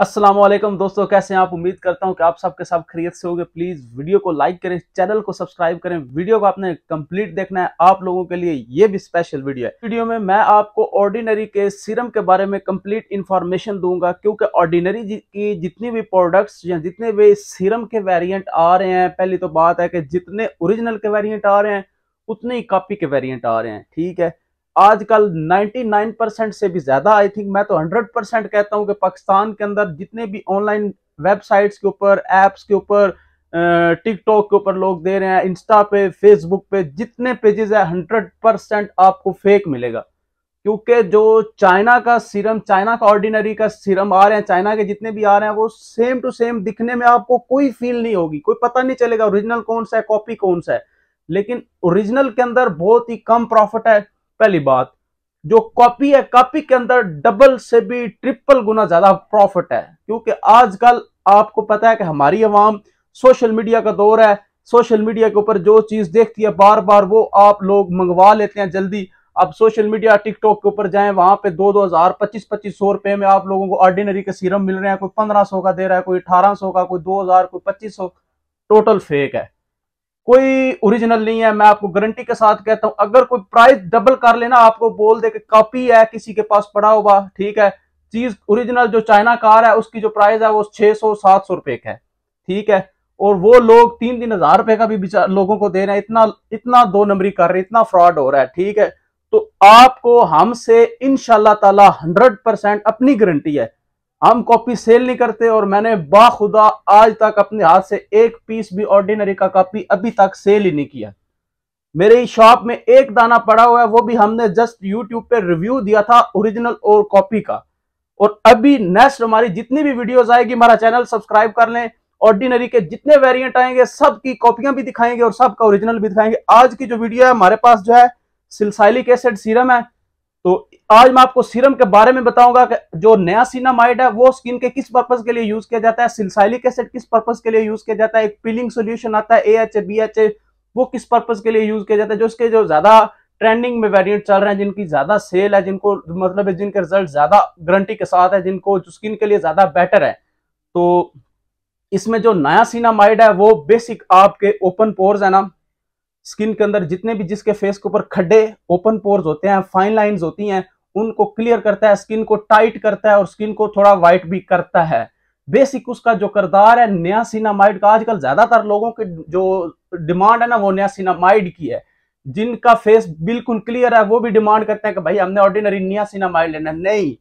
असलम दोस्तों कैसे हैं आप उम्मीद करता हूं कि आप सबके साथ खरीद से होंगे प्लीज़ वीडियो को लाइक करें चैनल को सब्सक्राइब करें वीडियो को आपने कंप्लीट देखना है आप लोगों के लिए ये भी स्पेशल वीडियो है वीडियो में मैं आपको ऑर्डिनरी के सीरम के बारे में कंप्लीट इन्फॉर्मेशन दूंगा क्योंकि ऑर्डिनरी की जितनी भी प्रोडक्ट्स या जितने भी सीरम के वेरियंट आ रहे हैं पहली तो बात है कि जितने ओरिजिनल के वेरियंट आ रहे हैं उतने ही कापी के वेरियंट आ रहे हैं ठीक है आजकल 99 परसेंट से भी ज्यादा आई थिंक मैं तो 100 परसेंट कहता हूं कि पाकिस्तान के अंदर जितने भी ऑनलाइन वेबसाइट्स के ऊपर ऐप्स के ऊपर टिकटॉक के ऊपर लोग दे रहे हैं इंस्टा पे फेसबुक पे जितने पेजेस है हंड्रेड परसेंट आपको फेक मिलेगा क्योंकि जो चाइना का सीरम चाइना का ऑर्डिनरी का सीरम आ रहे हैं चाइना के जितने भी आ रहे हैं वो सेम टू सेम दिखने में आपको कोई फील नहीं होगी कोई पता नहीं चलेगा ओरिजिनल कौन सा है कॉपी कौन सा है लेकिन ओरिजिनल के अंदर बहुत ही कम प्रॉफिट है पहली बात जो कॉपी है कॉपी के अंदर डबल से भी ट्रिपल गुना ज्यादा प्रॉफिट है क्योंकि आजकल आपको पता है कि हमारी आवाम सोशल मीडिया का दौर है सोशल मीडिया के ऊपर जो चीज देखती है बार बार वो आप लोग मंगवा लेते हैं जल्दी आप सोशल मीडिया टिकटॉक के ऊपर जाएं वहां पे दो दो हजार पच्चीस पच्चीस सौ रुपए में आप लोगों को ऑर्डिनरी के सीरम मिल रहे हैं कोई पंद्रह सौ का दे रहा है कोई अठारह सौ का कोई दो हजार कोई पच्चीस सौ टोटल फेक है कोई ओरिजिनल नहीं है मैं आपको गारंटी के साथ कहता हूं अगर कोई प्राइस डबल कर लेना आपको बोल दे कि कॉपी है किसी के पास पड़ा हुआ ठीक है चीज ओरिजिनल जो चाइना कार है उसकी जो प्राइस है वो 600 700 रुपए का है ठीक है और वो लोग तीन तीन हजार रुपए का भी लोगों को दे रहे हैं इतना इतना दो नंबरी कर रहे हैं इतना फ्रॉड हो रहा है ठीक है तो आपको हमसे इनशाला तला हंड्रेड परसेंट अपनी गारंटी है हम कॉपी सेल नहीं करते और मैंने बाखुदा आज तक अपने हाथ से एक पीस भी ऑर्डिनरी का कॉपी अभी तक सेल ही नहीं किया मेरे शॉप में एक दाना पड़ा हुआ है वो भी हमने जस्ट यूट्यूब पे रिव्यू दिया था ओरिजिनल और कॉपी का और अभी नेक्स्ट हमारी जितनी भी वीडियोस आएगी हमारा चैनल सब्सक्राइब कर लें ऑर्डिनरी के जितने वेरिएंट आएंगे सबकी कॉपियां भी दिखाएंगे और सबका ओरिजिनल भी दिखाएंगे आज की जो वीडियो है हमारे पास जो है सिलसाइलिक एसिड सीरम है तो आज मैं आपको सीरम के बारे में बताऊंगा कि जो नया सीनामाइड है वो स्किन के किस पर्पज के लिए यूज किया जाता है सिलसाइलिक एसिड किस पर्पज के लिए यूज किया जाता है एक पिलिंग सोल्यूशन आता है ए एच बी एच वो किस पर्पज के लिए यूज किया जाता है जो इसके जो ज्यादा ट्रेंडिंग में वेरिएंट चल रहे हैं जिनकी ज्यादा सेल है जिनको मतलब है जिनके रिजल्ट ज्यादा गारंटी के साथ है जिनको स्किन के लिए ज्यादा बेटर है तो इसमें जो नया सीनामाइड है वो बेसिक आपके ओपन पोर्स है ना स्किन के अंदर जितने भी जिसके फेस के ऊपर खड्डे ओपन पोर्स होते हैं फाइन लाइंस होती हैं उनको क्लियर करता है स्किन को टाइट करता है और स्किन को थोड़ा वाइट भी करता है बेसिक उसका जो करदार है न्यासिनामाइड का आजकल ज्यादातर लोगों की जो डिमांड है ना वो न्यासिनामाइड की है जिनका फेस बिल्कुल क्लियर है वो भी डिमांड करते हैं कि भाई हमने ऑर्डिनरी सीनामाइड लेना नहीं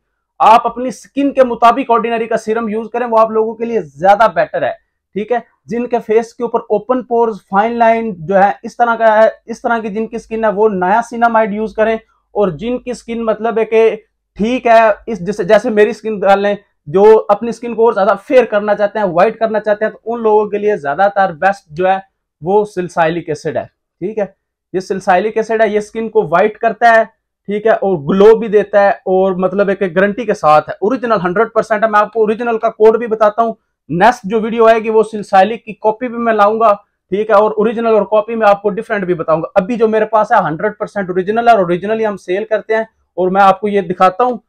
आप अपनी स्किन के मुताबिक ऑर्डिनरी का सीरम यूज करें वो आप लोगों के लिए ज्यादा बेटर है ठीक है जिनके फेस के ऊपर ओपन पोर्स फाइन लाइन जो है इस तरह का है इस तरह की जिनकी स्किन है वो नया सिनामाइड यूज करें और जिनकी स्किन मतलब है कि ठीक है इस जैसे जैसे मेरी स्किन डाल लें जो अपनी स्किन को और ज्यादा फेयर करना चाहते हैं व्हाइट करना चाहते हैं तो उन लोगों के लिए ज्यादातर बेस्ट जो है वो सिलसाइलिक एसिड है ठीक है ये सिलसाइलिक एसिड है ये स्किन को व्हाइट करता है ठीक है और ग्लो भी देता है और मतलब एक गारंटी के साथ है ओरिजिनल हंड्रेड परसेंट है मैं आपको ओरिजिनल का कोड भी बताता हूँ नेक्स्ट जो वीडियो आएगी वो सिलसाइलिक की कॉपी भी मैं लाऊंगा ठीक है और ओरिजिनल और कॉपी में आपको डिफरेंट भी बताऊंगा अभी जो मेरे पास है हंड्रेड परसेंट ओरिजिनल है और हम सेल करते हैं और मैं आपको ये दिखाता हूँ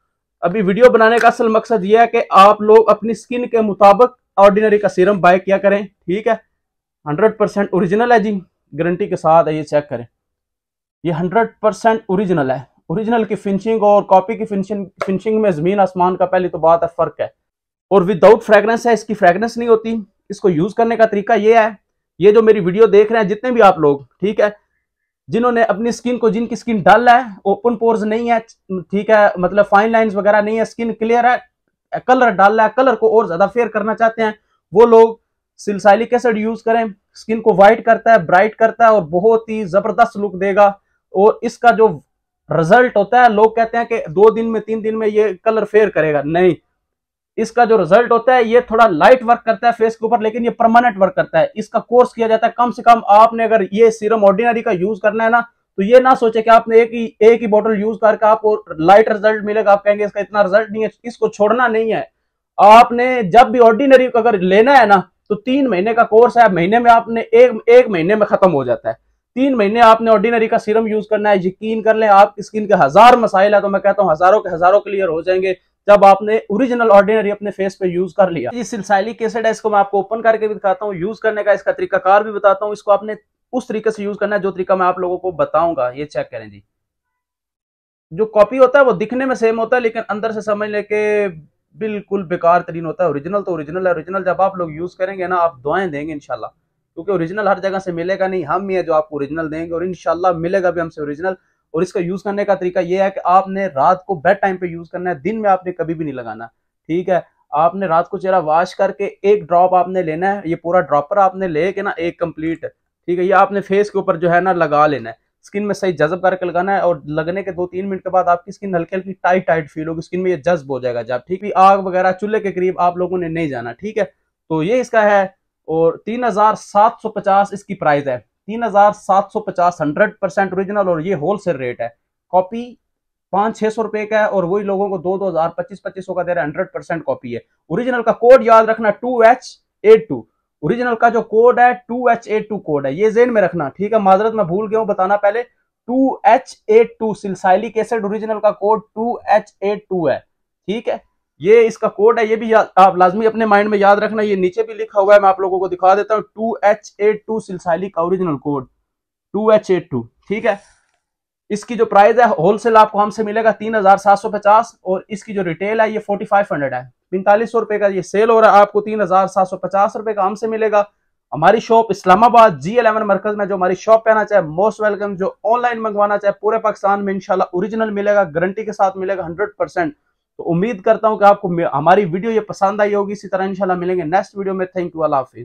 अभी वीडियो बनाने का असल मकसद ये है कि आप लोग अपनी स्किन के मुताबिक ऑर्डिनरी का सीरम बाय किया करें ठीक है हंड्रेड परसेंट ओरिजिनल है जी गारंटी के साथ है ये चेक करें ये हंड्रेड परसेंट ओरिजिनल है ओरिजिनल की फिनिशिंग और कॉपी की फिनिशिंग फिनिशिंग में ज़मीन आसमान का पहली तो बात है फ़र्क है और विदाउट फ्रेगरेंस है इसकी फ्रेगरेंस नहीं होती इसको यूज करने का तरीका ये है ये जो मेरी वीडियो देख रहे हैं जितने भी आप लोग ठीक है जिन्होंने अपनी स्किन को जिनकी स्किन डल है ओपन पोर्स नहीं है ठीक है मतलब फाइन लाइंस वगैरह नहीं है स्किन क्लियर है कलर डाल है कलर को और ज्यादा फेयर करना चाहते हैं वो लोग सिलसाइलिक एसिड यूज करें स्किन को वाइट करता है ब्राइट करता है और बहुत ही जबरदस्त लुक देगा और इसका जो रिजल्ट होता है लोग कहते हैं कि दो दिन में तीन दिन में ये कलर फेयर करेगा नहीं इसका जो रिजल्ट होता है ये थोड़ा लाइट वर्क करता है फेस के ऊपर लेकिन ये परमानेंट वर्क करता है इसका कोर्स किया जाता है कम से कम आपने अगर ये सीरम ऑर्डिनरी का यूज करना है ना तो ये ना सोचे कि आपने एक ही एक ही बोतल यूज करके आपको लाइट रिजल्ट मिलेगा आप कहेंगे इसका इतना रिजल्ट नहीं है इसको छोड़ना नहीं है आपने जब भी ऑर्डिनरी अगर लेना है ना तो तीन महीने का कोर्स है महीने में आपने एक एक महीने में खत्म हो जाता है तीन महीने आपने ऑर्डिनरी का सीरम यूज करना है यकीन कर ले आप स्किन के हजार मसाइल है तो मैं कहता हूँ हजारों के हजारों क्लियर हो जाएंगे जब आपने ओरिजिनल ऑर्डिनरी अपने फेस पे यूज कर लिया ये सिलसाइलिक एसिड है इसको मैं आपको ओपन करके भी दिखाता हूँ यूज करने का इसका कार भी बताता हूँ इसको आपने उस तरीके से यूज करना है जो तरीका मैं आप लोगों को बताऊंगा ये चेक करें जी जो कॉपी होता है वो दिखने में सेम होता है लेकिन अंदर से समझ लेके बिल्कुल बेकार तरीन होता है ओरिजिनल तो ओरिजिनल है ओरिजिनल जब आप लोग यूज करेंगे ना आप दुआएं देंगे इनशाला क्योंकि ओरिजिनल हर जगह से मिलेगा नहीं हम ही है जो आपको ओरिजिनल देंगे और इनशाला मिलेगा भी हमसे ओरिजिनल और इसका यूज करने का तरीका यह है कि आपने रात को बेड टाइम पे यूज करना है दिन में आपने कभी भी नहीं लगाना ठीक है आपने रात को चेहरा वॉश करके एक ड्रॉप आपने लेना है ये पूरा ड्रॉपर आपने लेके ना एक कंप्लीट ठीक है ये आपने फेस के ऊपर जो है ना लगा लेना है स्किन में सही जज्ब करके लगाना है और लगने के दो तीन मिनट के बाद आपकी स्किन हल्की हल्की टाइट टाइट फील होगी स्किन में ये जज्ब हो जाएगा जब ठीक है आग वगैरह चूल्हे के करीब आप लोगों ने नहीं जाना ठीक है तो ये इसका है और तीन हजार सात सौ पचास इसकी प्राइस है तीन हजार सात सौ पचास हंड्रेड परसेंट ओरिजिनल और ये होलसेल रेट है कॉपी पांच छह सौ रुपए का है और वही लोगों को दो दो हजार पच्चीस पच्चीस का दे रहा है हंड्रेड परसेंट कॉपी है ओरिजिनल का कोड याद रखना two H eight two original का जो कोड है two H eight two code है ये जेन में रखना ठीक है माजरत में भूल गया हूँ बताना पहले two H eight two salicylic acid original का code two H eight two है ठीक है ये इसका कोड है ये भी आप लाजमी अपने माइंड में याद रखना ये नीचे भी लिखा हुआ है मैं आप लोगों को दिखा देता हूँ two H eight two salicylic का original code two H eight two ठीक है इसकी जो प्राइस है होलसेल आपको हमसे मिलेगा तीन हजार सात सौ पचास और इसकी जो रिटेल है ये फोर्टी फाइव हंड्रेड है पैंतालीस सौ रुपए का ये सेल हो रहा है आपको तीन हजार सात सौ पचास रुपए का हमसे मिलेगा हमारी शॉप इस्लामाबाद जी एलेवन मरकज में जो हमारी शॉप पे आना चाहे मोस्ट वेलकम जो ऑनलाइन मंगवाना चाहे पूरे पाकिस्तान में इंशाल्लाह ओरिजिनल मिलेगा गारंटी के साथ मिलेगा हंड्रेड परसेंट तो उम्मीद करता हूं कि आपको हमारी वीडियो ये पसंद आई होगी इसी तरह इंशाल्लाह मिलेंगे नेक्स्ट वीडियो में थैंक यू अल्लाह हाफिज़